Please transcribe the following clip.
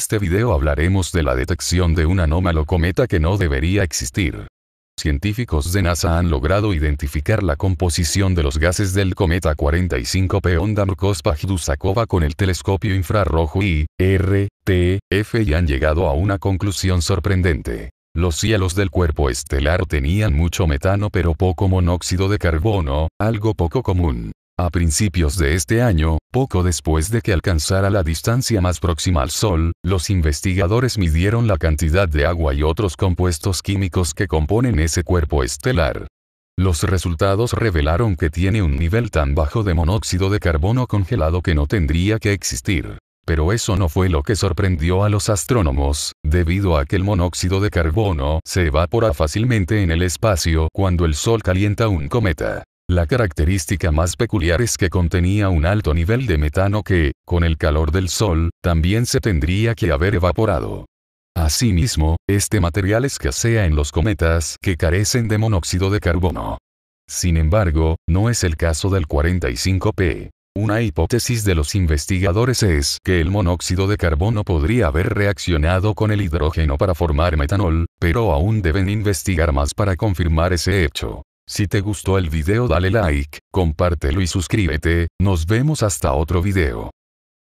En este video hablaremos de la detección de un anómalo cometa que no debería existir. Científicos de NASA han logrado identificar la composición de los gases del cometa 45P Onda con el telescopio infrarrojo IRTF y han llegado a una conclusión sorprendente. Los cielos del cuerpo estelar tenían mucho metano pero poco monóxido de carbono, algo poco común. A principios de este año, poco después de que alcanzara la distancia más próxima al Sol, los investigadores midieron la cantidad de agua y otros compuestos químicos que componen ese cuerpo estelar. Los resultados revelaron que tiene un nivel tan bajo de monóxido de carbono congelado que no tendría que existir. Pero eso no fue lo que sorprendió a los astrónomos, debido a que el monóxido de carbono se evapora fácilmente en el espacio cuando el Sol calienta un cometa. La característica más peculiar es que contenía un alto nivel de metano que, con el calor del sol, también se tendría que haber evaporado. Asimismo, este material escasea en los cometas que carecen de monóxido de carbono. Sin embargo, no es el caso del 45P. Una hipótesis de los investigadores es que el monóxido de carbono podría haber reaccionado con el hidrógeno para formar metanol, pero aún deben investigar más para confirmar ese hecho. Si te gustó el video dale like, compártelo y suscríbete, nos vemos hasta otro video.